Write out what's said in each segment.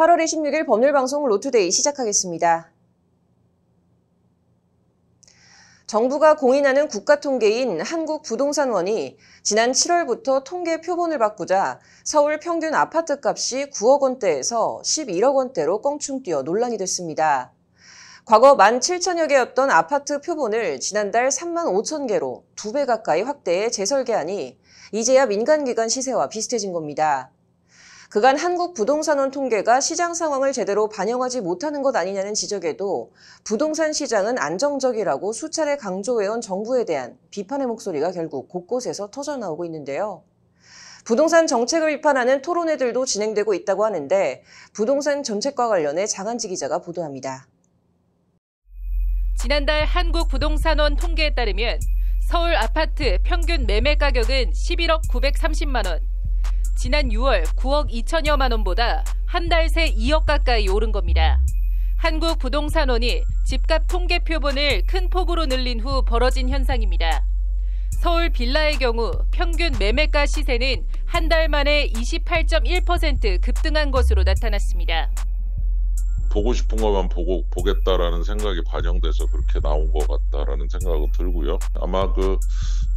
8월 26일 법률방송 로투데이 시작하겠습니다. 정부가 공인하는 국가통계인 한국부동산원이 지난 7월부터 통계 표본을 바꾸자 서울 평균 아파트값이 9억 원대에서 11억 원대로 껑충 뛰어 논란이 됐습니다. 과거 17,000여 개였던 아파트 표본을 지난달 35,000개로 2배 가까이 확대해 재설계하니 이제야 민간기관 시세와 비슷해진 겁니다. 그간 한국 부동산원 통계가 시장 상황을 제대로 반영하지 못하는 것 아니냐는 지적에도 부동산 시장은 안정적이라고 수차례 강조해온 정부에 대한 비판의 목소리가 결국 곳곳에서 터져나오고 있는데요. 부동산 정책을 비판하는 토론회들도 진행되고 있다고 하는데 부동산 정책과 관련해 장한지 기자가 보도합니다. 지난달 한국부동산원 통계에 따르면 서울 아파트 평균 매매 가격은 11억 930만 원, 지난 6월 9억 2천여만 원보다 한 달 새 2억 가까이 오른 겁니다. 한국 부동산원이 집값 통계 표본을 큰 폭으로 늘린 후 벌어진 현상입니다. 서울 빌라의 경우 평균 매매가 시세는 한 달 만에 28.1% 급등한 것으로 나타났습니다. 보고 싶은 것만 보고 보겠다라는 생각이 반영돼서 그렇게 나온 것 같다라는 생각은 들고요. 아마 그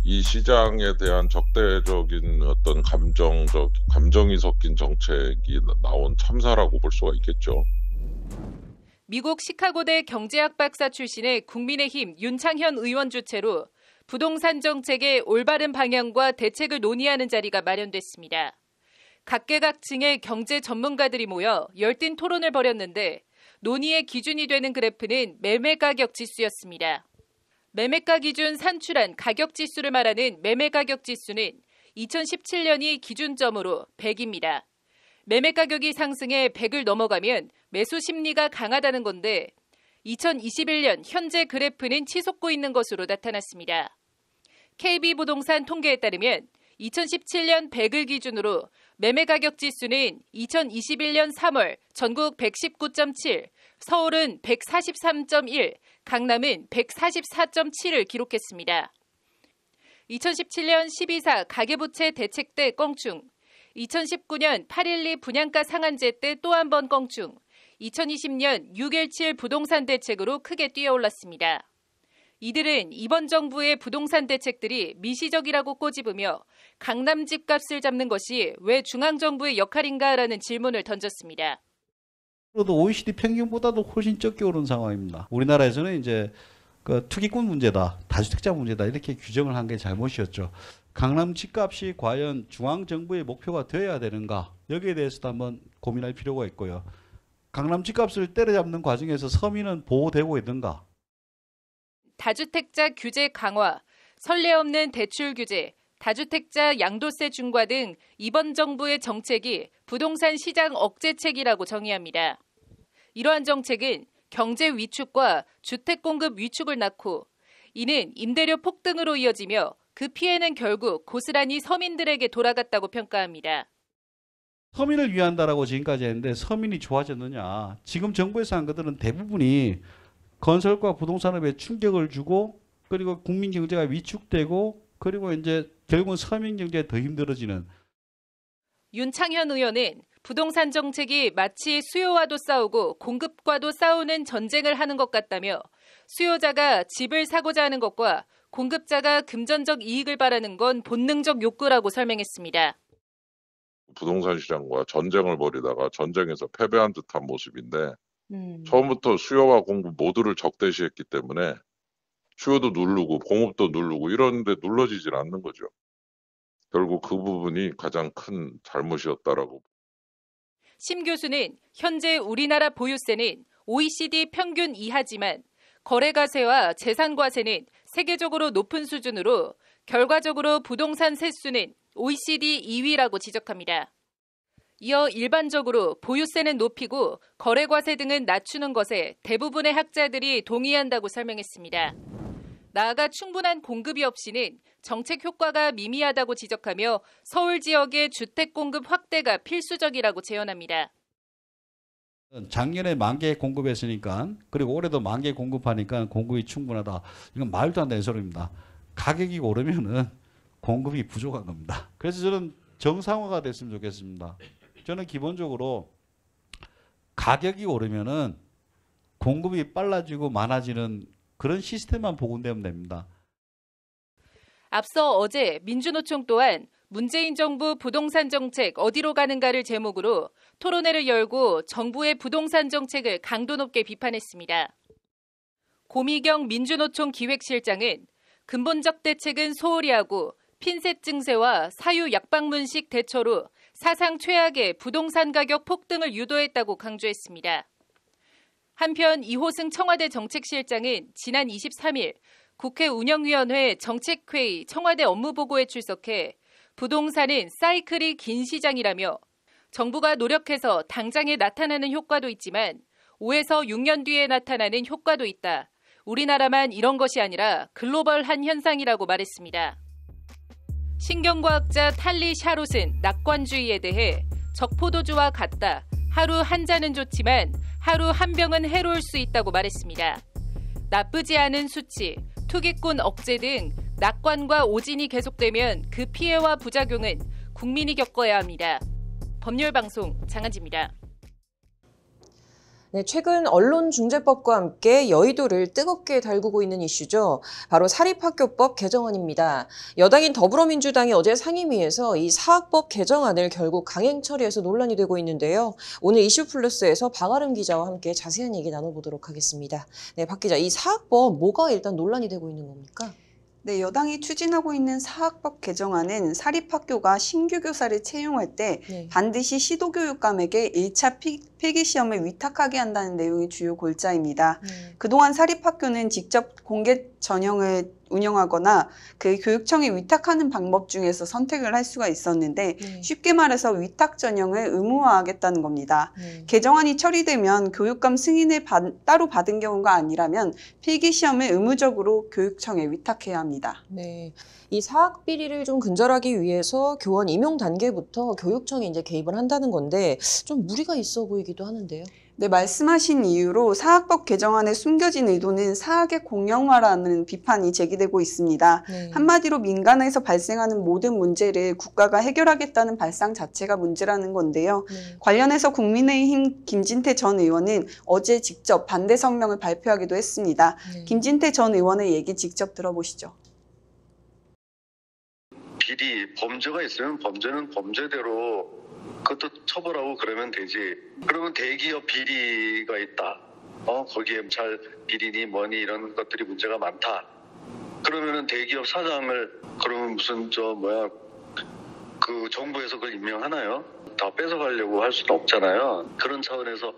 이 시장에 대한 적대적인 어떤 감정적 감정이 섞인 정책이 나온 참사라고 볼 수가 있겠죠. 미국 시카고대 경제학 박사 출신의 국민의힘 윤창현 의원 주최로 부동산 정책의 올바른 방향과 대책을 논의하는 자리가 마련됐습니다. 각계각층의 경제 전문가들이 모여 열띤 토론을 벌였는데 논의의 기준이 되는 그래프는 매매 가격 지수였습니다. 매매가 기준 산출한 가격 지수를 말하는 매매 가격 지수는 2017년이 기준점으로 100입니다. 매매 가격이 상승해 100을 넘어가면 매수 심리가 강하다는 건데 2021년 현재 그래프는 치솟고 있는 것으로 나타났습니다. KB부동산 통계에 따르면 2017년 100을 기준으로 매매 가격 지수는 2021년 3월 전국 119.7, 서울은 143.1, 강남은 144.7을 기록했습니다. 2017년 12사 가계부채 대책 때 껑충, 2019년 8.12 분양가 상한제 때 또 한 번 껑충, 2020년 6.17 부동산 대책으로 크게 뛰어올랐습니다. 이들은 이번 정부의 부동산 대책들이 미시적이라고 꼬집으며 강남 집값을 잡는 것이 왜 중앙정부의 역할인가라는 질문을 던졌습니다. 그래도 OECD 평균보다도 훨씬 적게 오른 상황입니다. 우리나라에서는 이제 그 투기꾼 문제다, 다주택자 문제다 이렇게 규정을 한 게 잘못이었죠. 강남 집값이 과연 중앙 정부의 목표가 되어야 되는가 여기에 대해서도 한번 고민할 필요가 있고요. 강남 집값을 때려잡는 과정에서 서민은 보호되고 있는가? 다주택자 규제 강화, 설례 없는 대출 규제, 다주택자 양도세 중과 등 이번 정부의 정책이 부동산 시장 억제책이라고 정의합니다. 이러한 정책은 경제 위축과 주택 공급 위축을 낳고 이는 임대료 폭등으로 이어지며 그 피해는 결국 고스란히 서민들에게 돌아갔다고 평가합니다. 서민을 위한다라고 지금까지 했는데 서민이 좋아졌느냐. 지금 정부에서 한 것들은 대부분이 건설과 부동산업에 충격을 주고 그리고 국민 경제가 위축되고 그리고 이제 결국은 서민 경제에 더 힘들어지는 윤창현 의원은 부동산 정책이 마치 수요와도 싸우고 공급과도 싸우는 전쟁을 하는 것 같다며 수요자가 집을 사고자 하는 것과 공급자가 금전적 이익을 바라는 건 본능적 욕구라고 설명했습니다. 부동산 시장과 전쟁을 벌이다가 전쟁에서 패배한 듯한 모습인데 음. 처음부터 수요와 공급 모두를 적대시했기 때문에 수요도 누르고 공급도 누르고 이런데 눌러지질 않는 거죠. 결국 그 부분이 가장 큰 잘못이었다라고. 심 교수는 현재 우리나라 보유세는 OECD 평균 이하지만 거래가세와 재산과세는 세계적으로 높은 수준으로 결과적으로 부동산 세수는 OECD 2위라고 지적합니다. 이어 일반적으로 보유세는 높이고 거래과세 등은 낮추는 것에 대부분의 학자들이 동의한다고 설명했습니다. 나아가 충분한 공급이 없이는 정책 효과가 미미하다고 지적하며 서울 지역의 주택 공급 확대가 필수적이라고 제언합니다 작년에 만개 공급했으니까 그리고 올해도 만개 공급하니까 공급이 충분하다. 이건 말도 안 되는 소리입니다. 가격이 오르면은 공급이 부족한 겁니다. 그래서 저는 정상화가 됐으면 좋겠습니다. 저는 기본적으로 가격이 오르면은 공급이 빨라지고 많아지는 그런 시스템만 복원되면 됩니다. 앞서 어제 민주노총 또한 문재인 정부 부동산 정책 어디로 가는가를 제목으로 토론회를 열고 정부의 부동산 정책을 강도 높게 비판했습니다. 고미경 민주노총 기획실장은 근본적 대책은 소홀히 하고 핀셋 증세와 사유 약방문식 대처로 사상 최악의 부동산 가격 폭등을 유도했다고 강조했습니다. 한편 이호승 청와대 정책실장은 지난 23일 국회 운영위원회 정책회의 청와대 업무보고에 출석해 부동산은 사이클이 긴 시장이라며 정부가 노력해서 당장에 나타나는 효과도 있지만 5에서 6년 뒤에 나타나는 효과도 있다. 우리나라만 이런 것이 아니라 글로벌한 현상이라고 말했습니다. 신경과학자 탈리 샤롯은 낙관주의에 대해 적포도주와 같다. 하루 한 잔은 좋지만 하루 한 병은 해로울 수 있다고 말했습니다. 나쁘지 않은 수치, 투기꾼 억제 등 낙관과 오진이 계속되면 그 피해와 부작용은 국민이 겪어야 합니다. 법률 방송 장한지입니다. 네, 최근 언론중재법과 함께 여의도를 뜨겁게 달구고 있는 이슈죠. 바로 사립학교법 개정안입니다. 여당인 더불어민주당이 어제 상임위에서 이 사학법 개정안을 결국 강행 처리해서 논란이 되고 있는데요. 오늘 이슈플러스에서 방아름 기자와 함께 자세한 얘기 나눠보도록 하겠습니다. 네, 박 기자, 이 사학법 뭐가 일단 논란이 되고 있는 겁니까? 네, 여당이 추진하고 있는 사학법 개정안은 사립학교가 신규 교사를 채용할 때 네. 반드시 시도교육감에게 일차 피, 필기시험을 위탁하게 한다는 내용이 주요 골자입니다. 네. 그동안 사립학교는 직접 공개 전형을 운영하거나 그 교육청에 위탁하는 방법 중에서 선택을 할 수가 있었는데 네. 쉽게 말해서 위탁 전형을 의무화하겠다는 겁니다. 네. 개정안이 처리되면 교육감 승인을 받, 따로 받은 경우가 아니라면 필기 시험을 의무적으로 교육청에 위탁해야 합니다. 네. 이 사학 비리를 좀 근절하기 위해서 교원 임용 단계부터 교육청이 이제 개입을 한다는 건데 좀 무리가 있어 보이기도 하는데요. 네, 말씀하신 이유로 사학법 개정안에 숨겨진 의도는 사학의 공영화라는 비판이 제기되고 있습니다. 네. 한마디로 민간에서 발생하는 모든 문제를 국가가 해결하겠다는 발상 자체가 문제라는 건데요. 네. 관련해서 국민의힘 김진태 전 의원은 어제 직접 반대 성명을 발표하기도 했습니다. 네. 김진태 전 의원의 얘기 직접 들어보시죠. 비리 범죄가 있으면 범죄는 범죄대로 그것도 처벌하고 그러면 되지. 그러면 대기업 비리가 있다. 어, 거기에 잘 비리니 뭐니 이런 것들이 문제가 많다. 그러면은 대기업 사장을 그러면 무슨 저 뭐야 그 정부에서 그걸 임명하나요? 다 뺏어가려고 할 수는 없잖아요. 그런 차원에서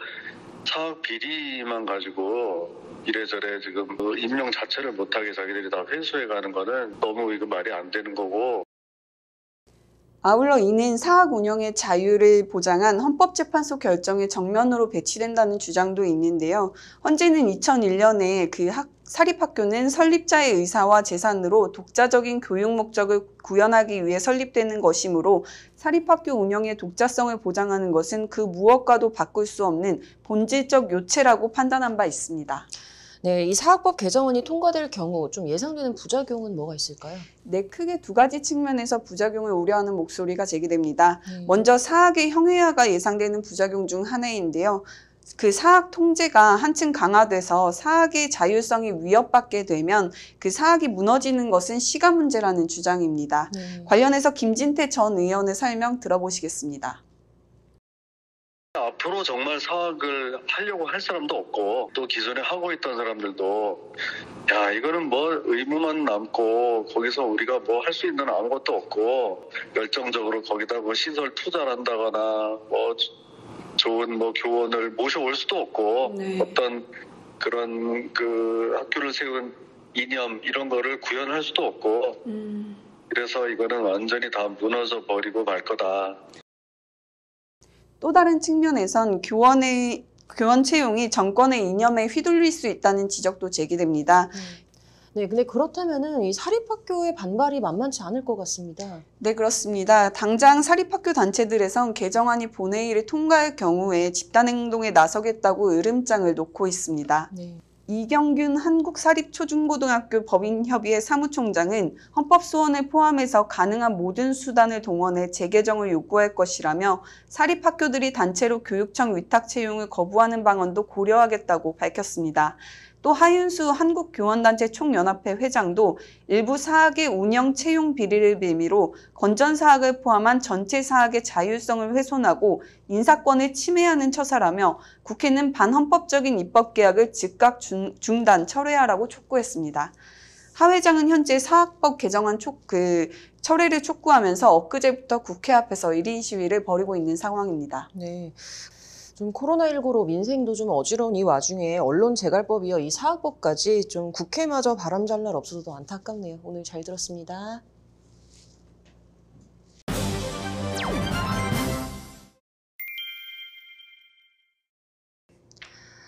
사업 비리만 가지고 이래저래 지금 뭐 임명 자체를 못하게 자기들이 다 회수해가는 거는 너무 이거 말이 안 되는 거고 아울러 이는 사학 운영의 자유를 보장한 헌법재판소 결정에 정면으로 배치된다는 주장도 있는데요. 헌재는 2001년에 그 학, 사립학교는 설립자의 의사와 재산으로 독자적인 교육 목적을 구현하기 위해 설립되는 것이므로 사립학교 운영의 독자성을 보장하는 것은 그 무엇과도 바꿀 수 없는 본질적 요체라고 판단한 바 있습니다. 네, 이 사학법 개정안이 통과될 경우 좀 예상되는 부작용은 뭐가 있을까요? 네, 크게 두 가지 측면에서 부작용을 우려하는 목소리가 제기됩니다. 음. 먼저 사학의 형해화가 예상되는 부작용 중 하나인데요. 그 사학 통제가 한층 강화돼서 사학의 자율성이 위협받게 되면 그 사학이 무너지는 것은 시간 문제라는 주장입니다. 네. 관련해서 김진태 전 의원의 설명 들어보시겠습니다. 앞으로 정말 사학을 하려고 할 사람도 없고 또 기존에 하고 있던 사람들도 야 이거는 뭐 의무만 남고 거기서 우리가 뭐 할 수 있는 아무것도 없고 열정적으로 거기다 뭐 시설 투자를 한다거나 뭐 좋은 뭐 교원을 모셔올 수도 없고 네. 어떤 그런 그 학교를 세운 이념 이런 거를 구현할 수도 없고 음. 그래서 이거는 완전히 다 무너져 버리고 말 거다. 또 다른 측면에선 교원의 교원 채용이 정권의 이념에 휘둘릴 수 있다는 지적도 제기됩니다. 음. 네, 근데 그렇다면은 이 사립학교의 반발이 만만치 않을 것 같습니다. 네, 그렇습니다. 당장 사립학교 단체들에선 개정안이 본회의를 통과할 경우에 집단행동에 나서겠다고 으름장을 놓고 있습니다. 네. 이경균 한국사립초중고등학교 법인협의회 사무총장은 헌법소원을 포함해서 가능한 모든 수단을 동원해 재개정을 요구할 것이라며 사립학교들이 단체로 교육청 위탁 채용을 거부하는 방안도 고려하겠다고 밝혔습니다. 또 하윤수 한국교원단체 총연합회 회장도 일부 사학의 운영 채용 비리를 빌미로 건전 사학을 포함한 전체 사학의 자율성을 훼손하고 인사권을 침해하는 처사라며 국회는 반헌법적인 입법 계약을 즉각 중단 철회하라고 촉구했습니다. 하 회장은 현재 사학법 개정안 촉, 그, 철회를 촉구하면서 엊그제부터 국회 앞에서 1인 시위를 벌이고 있는 상황입니다. 네. 좀 코로나19로 민생도 좀 어지러운 이 와중에 언론 재갈법이어 이 사학법까지 좀 국회마저 바람잘 날 없어서 도 안타깝네요. 오늘 잘 들었습니다.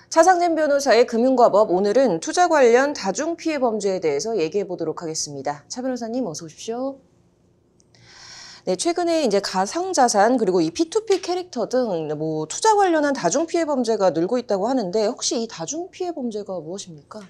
차상진 변호사의 금융과법 오늘은 투자 관련 다중피해 범죄에 대해서 얘기해 보도록 하겠습니다. 차 변호사님 어서 오십시오. 네, 최근에 이제 가상자산 그리고 이 P2P 캐릭터 등 뭐 투자 관련한 다중 피해 범죄가 늘고 있다고 하는데 혹시 이 다중 피해 범죄가 무엇입니까?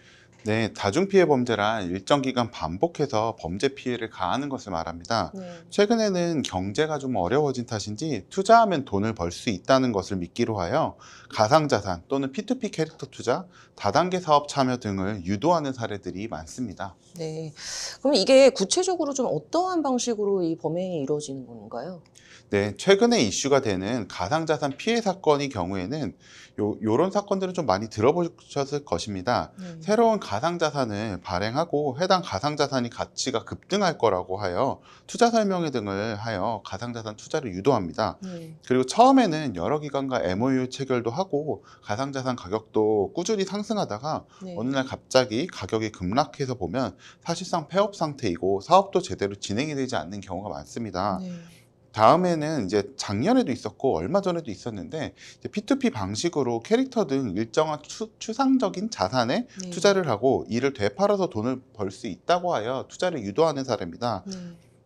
네, 다중피해 범죄란 일정 기간 반복해서 범죄 피해를 가하는 것을 말합니다. 네. 최근에는 경제가 좀 어려워진 탓인지 투자하면 돈을 벌 수 있다는 것을 믿기로 하여 가상자산 또는 P2P 캐릭터 투자, 다단계 사업 참여 등을 유도하는 사례들이 많습니다. 네, 그럼 이게 구체적으로 좀 어떠한 방식으로 이 범행이 이루어지는 건가요? 네, 최근에 이슈가 되는 가상자산 피해 사건의 경우에는 요, 요런 사건들은 좀 많이 들어보셨을 것입니다. 음. 새로운 가상자산을 발행하고 해당 가상자산이 가치가 급등할 거라고 하여 투자 설명회 등을 하여 가상자산 투자를 유도합니다. 음. 그리고 처음에는 여러 기관과 MOU 체결도 하고 가상자산 가격도 꾸준히 상승하다가 네. 어느 날 갑자기 가격이 급락해서 보면 사실상 폐업 상태이고 사업도 제대로 진행이 되지 않는 경우가 많습니다. 네. 다음에는 이제 작년에도 있었고 얼마 전에도 있었는데 이제 P2P 방식으로 캐릭터 등 일정한 추, 상적인 자산에 네. 투자를 하고 이를 되팔아서 돈을 벌 수 있다고 하여 투자를 유도하는 사례입니다. 네.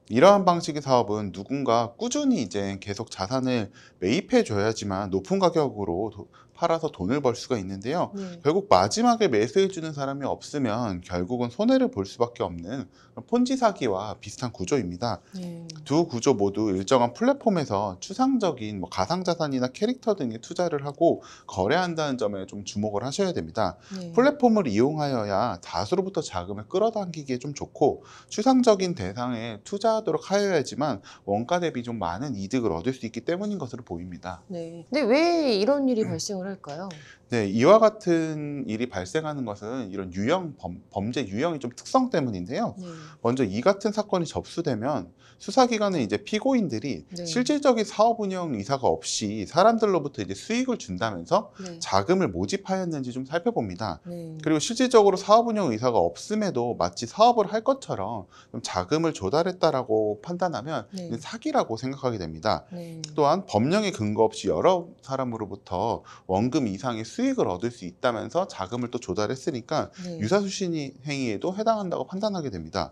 이러한 방식의 사업은 누군가 꾸준히 이제 계속 자산을 매입해 줘야지만 높은 가격으로 도, 팔아서 돈을 벌 수가 있는데요. 네. 결국 마지막에 매수해 주는 사람이 없으면 결국은 손해를 볼 수밖에 없는 폰지 사기와 비슷한 구조입니다. 네. 두 구조 모두 일정한 플랫폼에서 추상적인 뭐 가상 자산이나 캐릭터 등에 투자를 하고 거래한다는 점에 좀 주목을 하셔야 됩니다. 네. 플랫폼을 이용하여야 다수로부터 자금을 끌어당기기에 좀 좋고 추상적인 대상에 투자하도록 하여야지만 원가 대비 좀 많은 이득을 얻을 수 있기 때문인 것으로 보입니다. 네. 근데 왜 이런 일이 발생을 그럴까요? 네, 이와 같은 일이 발생하는 것은 이런 유형 범, 죄유형이좀 특성 때문인데요. 네. 먼저 이 같은 사건이 접수되면 수사기관은 이제 피고인들이 네. 실질적인 사업 운영 의사가 없이 사람들로부터 이제 수익을 준다면서 네. 자금을 모집하였는지 좀 살펴봅니다. 네. 그리고 실질적으로 사업 운영 의사가 없음에도 마치 사업을 할 것처럼 자금을 조달했다라고 판단하면 네. 사기라고 생각하게 됩니다. 네. 또한 법령의 근거 없이 여러 사람으로부터 원 원금 이상의 수익을 얻을 수 있다면서 자금을 또 조달했으니까 네. 유사수신 행위에도 해당한다고 판단하게 됩니다.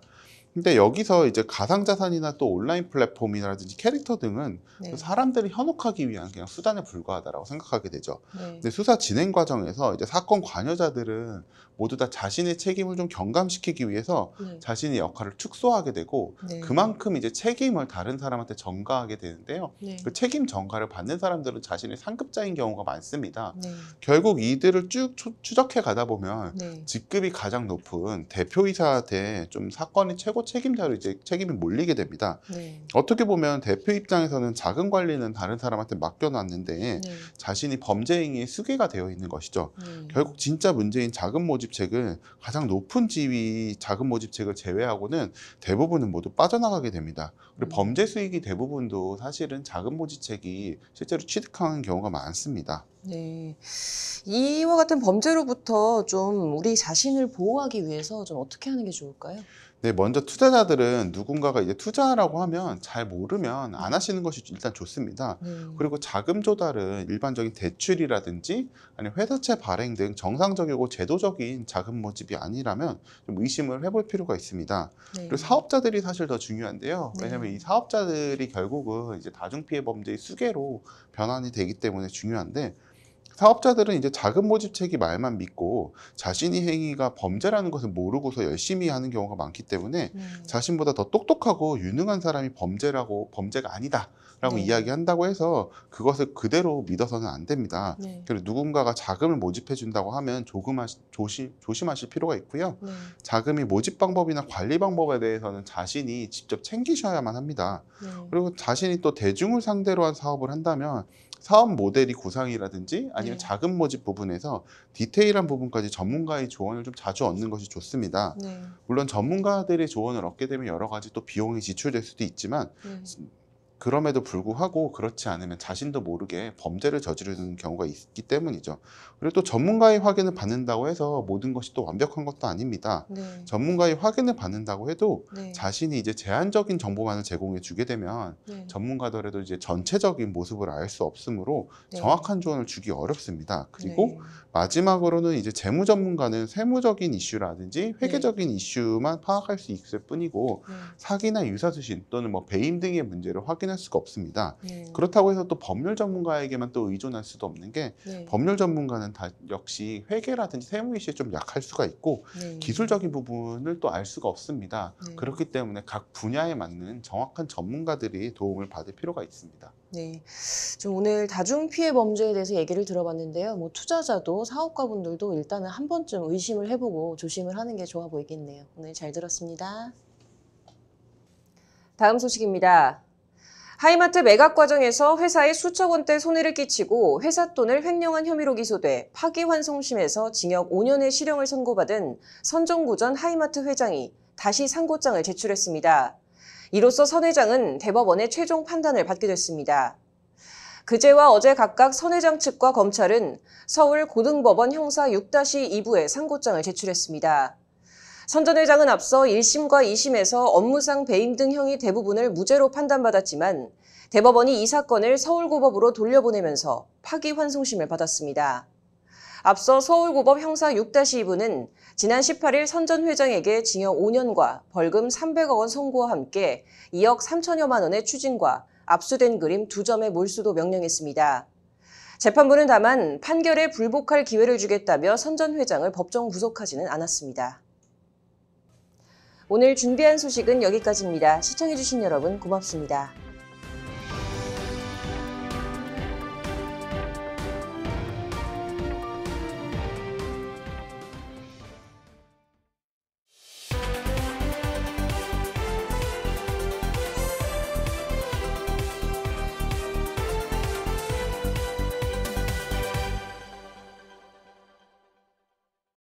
근데 여기서 이제 가상자산이나 또 온라인 플랫폼이라든지 캐릭터 등은 네. 사람들을 현혹하기 위한 그냥 수단에 불과하다라고 생각하게 되죠. 네. 근데 수사 진행 과정에서 이제 사건 관여자들은 모두 다 자신의 책임을 좀 경감시키기 위해서 네. 자신의 역할을 축소하게 되고 네. 그만큼 이제 책임을 다른 사람한테 전가하게 되는데요. 네. 그 책임 전가를 받는 사람들은 자신의 상급자인 경우가 많습니다. 네. 결국 이들을 쭉 추적해 가다 보면 네. 직급이 가장 높은 대표이사 한테좀 사건이 최고 책임자로 이제 책임이 몰리게 됩니다. 네. 어떻게 보면 대표 입장에서는 자금 관리는 다른 사람한테 맡겨놨는데 네. 자신이 범죄 행위의 수계가 되어 있는 것이죠. 네. 결국 진짜 문제인 자금 모집책은 가장 높은 지위 자금 모집책을 제외하고는 대부분은 모두 빠져나가게 됩니다. 그리고 음. 범죄 수익이 대부분도 사실은 자금 모집책이 실제로 취득하는 경우가 많습니다. 네. 이와 같은 범죄로부터 좀 우리 자신을 보호하기 위해서 좀 어떻게 하는 게 좋을까요? 네, 먼저 투자자들은 누군가가 이제 투자라고 하면 잘 모르면 안 하시는 것이 일단 좋습니다. 음. 그리고 자금 조달은 일반적인 대출이라든지 아니면 회사채 발행 등 정상적이고 제도적인 자금 모집이 아니라면 좀 의심을 해볼 필요가 있습니다. 네. 그리고 사업자들이 사실 더 중요한데요. 네. 왜냐하면 이 사업자들이 결국은 이제 다중피해 범죄의 수계로 변환이 되기 때문에 중요한데 사업자들은 이제 자금 모집책이 말만 믿고 자신이 행위가 범죄라는 것을 모르고서 열심히 하는 경우가 많기 때문에 음. 자신보다 더 똑똑하고 유능한 사람이 범죄라고 범죄가 아니다. 라고 네. 이야기한다고 해서 그것을 그대로 믿어서는 안 됩니다. 네. 그리고 누군가가 자금을 모집해 준다고 하면 조금 하시, 조심, 조심하실 필요가 있고요. 네. 자금이 모집 방법이나 관리 방법에 대해서는 자신이 직접 챙기셔야만 합니다. 네. 그리고 자신이 또 대중을 상대로 한 사업을 한다면 사업 모델이 구상이라든지 아니면 네. 자금 모집 부분에서 디테일한 부분까지 전문가의 조언을 좀 자주 얻는 것이 좋습니다. 네. 물론 전문가들의 조언을 얻게 되면 여러 가지 또 비용이 지출될 수도 있지만 네. 그럼에도 불구하고 그렇지 않으면 자신도 모르게 범죄를 저지르는 경우가 있기 때문이죠. 그리고 또 전문가의 확인을 받는다고 해서 모든 것이 또 완벽한 것도 아닙니다. 네. 전문가의 확인을 받는다고 해도 네. 자신이 이제 제한적인 정보만을 제공해 주게 되면 네. 전문가더라도 이제 전체적인 모습을 알 수 없으므로 네. 정확한 조언을 주기 어렵습니다. 그리고 네. 마지막으로는 이제 재무 전문가는 세무적인 이슈라든지 네. 회계적인 네. 이슈만 파악할 수 있을 뿐이고 네. 사기나 유사수신 또는 뭐 배임 등의 문제를 확인 확인할 수가 없습니다. 네. 그렇다고 해서 또 법률 전문가에게만 또 의존할 수도 없는 게 네. 법률 전문가는 다 역시 회계라든지 세무이시에 좀 약할 수가 있고 네. 기술적인 부분을 또 알 수가 없습니다. 네. 그렇기 때문에 각 분야에 맞는 정확한 전문가들이 도움을 받을 필요가 있습니다. 네, 좀 오늘 다중피해 범죄에 대해서 얘기를 들어봤는데요. 뭐 투자자도 사업가분들도 일단은 한 번쯤 의심을 해보고 조심을 하는 게 좋아 보이겠네요. 오늘 잘 들었습니다. 다음 소식입니다. 하이마트 매각 과정에서 회사에 수천 원대 손해를 끼치고 회사 돈을 횡령한 혐의로 기소돼 파기환송심에서 징역 5년의 실형을 선고받은 선종구 전 하이마트 회장이 다시 상고장을 제출했습니다. 이로써 선 회장은 대법원의 최종 판단을 받게 됐습니다. 그제와 어제 각각 선 회장 측과 검찰은 서울 고등법원 형사 6-2부에 상고장을 제출했습니다. 선전 회장은 앞서 1심과 2심에서 업무상 배임 등 형이 대부분을 무죄로 판단받았지만 대법원이 이 사건을 서울고법으로 돌려보내면서 파기환송심을 받았습니다. 앞서 서울고법 형사 6-2부는 지난 18일 선전 회장에게 징역 5년과 벌금 300억 원 선고와 함께 2억 3천여만 원의 추징과 압수된 그림 2점의 몰수도 명령했습니다. 재판부는 다만 판결에 불복할 기회를 주겠다며 선전 회장을 법정 구속하지는 않았습니다. 오늘 준비한 소식은 여기까지입니다. 시청해주신 여러분 고맙습니다.